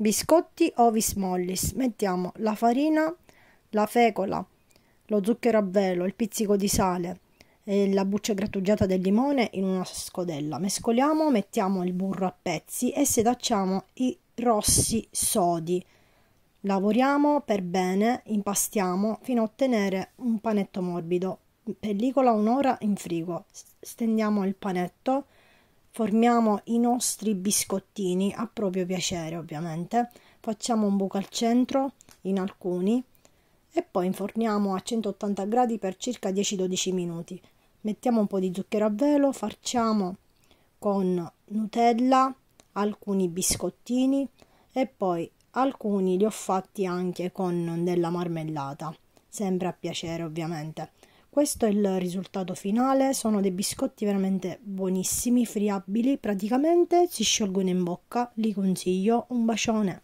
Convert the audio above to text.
biscotti ovis mollis mettiamo la farina la fecola lo zucchero a velo il pizzico di sale e la buccia grattugiata del limone in una scodella mescoliamo mettiamo il burro a pezzi e sedacciamo i rossi sodi lavoriamo per bene impastiamo fino a ottenere un panetto morbido pellicola un'ora in frigo stendiamo il panetto Formiamo i nostri biscottini a proprio piacere ovviamente. Facciamo un buco al centro in alcuni e poi inforniamo a 180 gradi per circa 10-12 minuti. Mettiamo un po' di zucchero a velo, facciamo con Nutella alcuni biscottini e poi alcuni li ho fatti anche con della marmellata, sempre a piacere ovviamente. Questo è il risultato finale, sono dei biscotti veramente buonissimi, friabili, praticamente si sciolgono in bocca, li consiglio, un bacione.